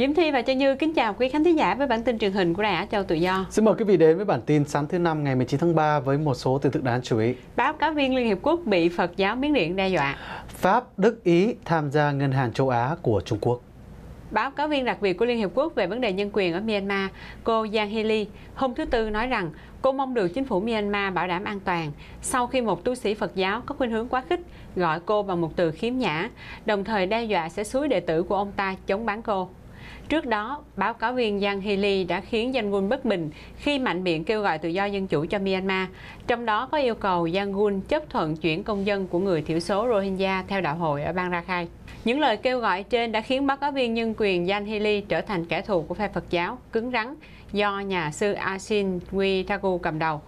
Diễm Thi và Trang Như kính chào quý khán thính giả với bản tin truyền hình của Đài Á Châu Tự Do. Xin mời quý vị đến với bản tin sáng thứ năm ngày 19 tháng 3 với một số tin tức đáng chú ý. Báo cáo viên Liên Hiệp Quốc bị Phật giáo Miến Điện đe dọa. Pháp, Đức, Ý tham gia Ngân hàng châu Á của Trung Quốc. Báo cáo viên đặc biệt của Liên Hiệp Quốc về vấn đề nhân quyền ở Myanmar, cô Yang Heli, hôm thứ Tư nói rằng cô mong được chính phủ Myanmar bảo đảm an toàn sau khi một tu sĩ Phật giáo có khuynh hướng quá khích gọi cô bằng một từ khiếm nhã, đồng thời đe dọa sẽ suối đệ tử của ông ta chống bán cô. Trước đó, báo cáo viên Giang Hili đã khiến Yangon bất bình khi mạnh miệng kêu gọi tự do dân chủ cho Myanmar, trong đó có yêu cầu Yangon chấp thuận chuyển công dân của người thiểu số Rohingya theo đạo hội ở bang Rakhine. Những lời kêu gọi trên đã khiến báo cáo viên nhân quyền Jan Hili trở thành kẻ thù của phe Phật giáo cứng rắn do nhà sư Asin Withagu cầm đầu.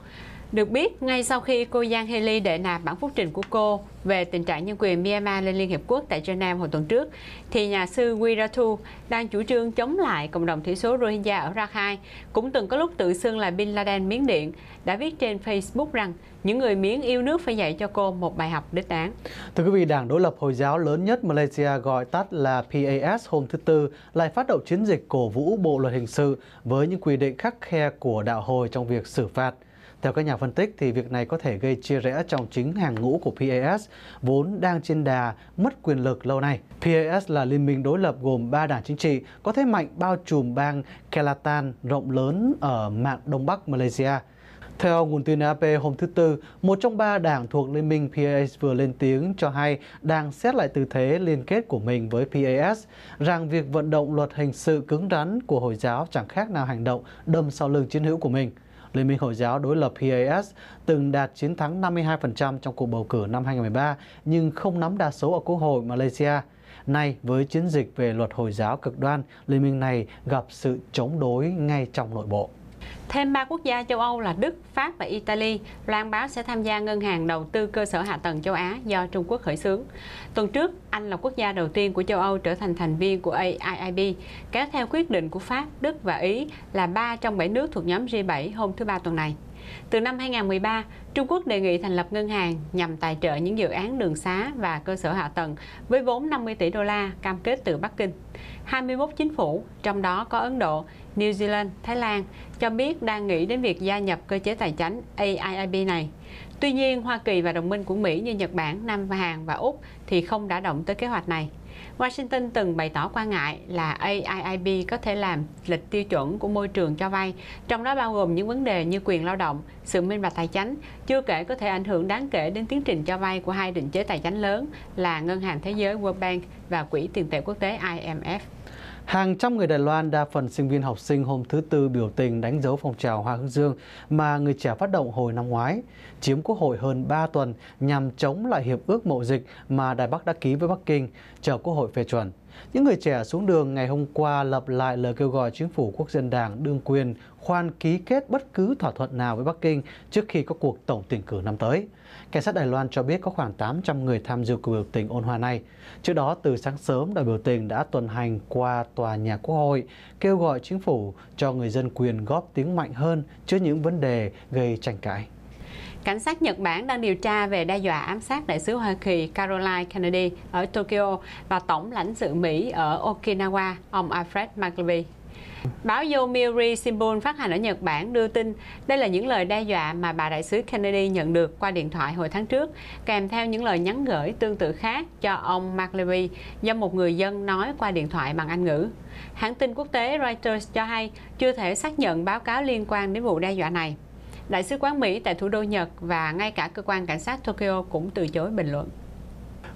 Được biết, ngay sau khi cô Giang Haley đệ nạp bản phúc trình của cô về tình trạng nhân quyền Myanmar lên Liên Hiệp Quốc tại Geneva hồi tuần trước, thì nhà sư Wiratu đang chủ trương chống lại cộng đồng thiểu số Rohingya ở Rakhine, cũng từng có lúc tự xưng là Bin Laden Miến Điện, đã viết trên Facebook rằng những người Miến yêu nước phải dạy cho cô một bài học đích đáng. Thưa quý vị, đảng đối lập Hồi giáo lớn nhất Malaysia gọi tắt là PAS hôm thứ Tư lại phát động chiến dịch cổ vũ bộ luật hình sự với những quy định khắc khe của đạo hồi trong việc xử phạt. Theo các nhà phân tích, thì việc này có thể gây chia rẽ trong chính hàng ngũ của PAS, vốn đang trên đà mất quyền lực lâu nay. PAS là liên minh đối lập gồm 3 đảng chính trị, có thế mạnh bao trùm bang Kelantan rộng lớn ở mạn Đông Bắc Malaysia. Theo nguồn tin AP hôm thứ Tư, một trong ba đảng thuộc Liên minh PAS vừa lên tiếng cho hay đang xét lại tư thế liên kết của mình với PAS, rằng việc vận động luật hình sự cứng rắn của Hồi giáo chẳng khác nào hành động đâm sau lưng chiến hữu của mình. Liên minh Hồi giáo đối lập PAS từng đạt chiến thắng 52% trong cuộc bầu cử năm 2013 nhưng không nắm đa số ở Quốc hội Malaysia. Nay, với chiến dịch về luật Hồi giáo cực đoan, liên minh này gặp sự chống đối ngay trong nội bộ. Thêm 3 quốc gia châu Âu là Đức, Pháp và Italy loan báo sẽ tham gia ngân hàng đầu tư cơ sở hạ tầng châu Á do Trung Quốc khởi xướng. Tuần trước, Anh là quốc gia đầu tiên của châu Âu trở thành thành viên của AIIB, kéo theo quyết định của Pháp, Đức và Ý là ba trong 7 nước thuộc nhóm G7 hôm thứ Ba tuần này. Từ năm 2013, Trung Quốc đề nghị thành lập ngân hàng nhằm tài trợ những dự án đường xá và cơ sở hạ tầng với vốn 50 tỷ đô la cam kết từ Bắc Kinh. 21 chính phủ, trong đó có Ấn Độ, New Zealand, Thái Lan, cho biết đang nghĩ đến việc gia nhập cơ chế tài chính AIIB này. Tuy nhiên, Hoa Kỳ và đồng minh của Mỹ như Nhật Bản, Nam Hàn và Úc thì không đã động tới kế hoạch này. Washington từng bày tỏ quan ngại là AIIB có thể làm lịch tiêu chuẩn của môi trường cho vay, trong đó bao gồm những vấn đề như quyền lao động, sự minh bạch tài chính, chưa kể có thể ảnh hưởng đáng kể đến tiến trình cho vay của hai định chế tài chính lớn là Ngân hàng Thế giới World Bank và Quỹ tiền tệ quốc tế IMF. Hàng trăm người Đài Loan, đa phần sinh viên học sinh hôm thứ Tư biểu tình đánh dấu phong trào Hoa Hướng Dương mà người trẻ phát động hồi năm ngoái, chiếm quốc hội hơn 3 tuần nhằm chống lại hiệp ước mậu dịch mà Đài Bắc đã ký với Bắc Kinh, chờ quốc hội phê chuẩn. Những người trẻ xuống đường ngày hôm qua lập lại lời kêu gọi chính phủ quốc dân đảng đương quyền khoan ký kết bất cứ thỏa thuận nào với Bắc Kinh trước khi có cuộc tổng tuyển cử năm tới. Cảnh sát Đài Loan cho biết có khoảng 800 người tham dự cuộc biểu tình ôn hòa này. Trước đó, từ sáng sớm, đoàn biểu tình đã tuần hành qua tòa nhà quốc hội, kêu gọi chính phủ cho người dân quyền góp tiếng mạnh hơn trước những vấn đề gây tranh cãi. Cảnh sát Nhật Bản đang điều tra về đe dọa ám sát đại sứ Hoa Kỳ Caroline Kennedy ở Tokyo và tổng lãnh sự Mỹ ở Okinawa, ông Alfred McLevy. Báo Yomiuri Shimbun phát hành ở Nhật Bản đưa tin đây là những lời đe dọa mà bà đại sứ Kennedy nhận được qua điện thoại hồi tháng trước, kèm theo những lời nhắn gửi tương tự khác cho ông McLevy do một người dân nói qua điện thoại bằng Anh ngữ. Hãng tin quốc tế Reuters cho hay chưa thể xác nhận báo cáo liên quan đến vụ đe dọa này. Đại sứ quán Mỹ tại thủ đô Nhật và ngay cả cơ quan cảnh sát Tokyo cũng từ chối bình luận.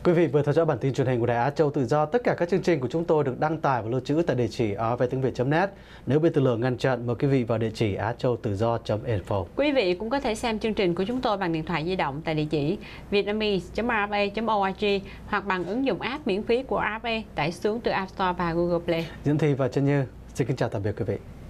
Quý vị vừa theo dõi bản tin truyền hình của Đài Á Châu Tự Do. Tất cả các chương trình của chúng tôi được đăng tải và lưu trữ tại địa chỉ ở về net Nếu bị từ lửa ngăn chặn, mời quý vị vào địa chỉ á do.info. Quý vị cũng có thể xem chương trình của chúng tôi bằng điện thoại di động tại địa chỉ vietnamese.rfa.org hoặc bằng ứng dụng app miễn phí của RFA tải xuống từ App Store và Google Play. Diễn Thi và Trân Như, xin kính chào tạm biệt quý vị.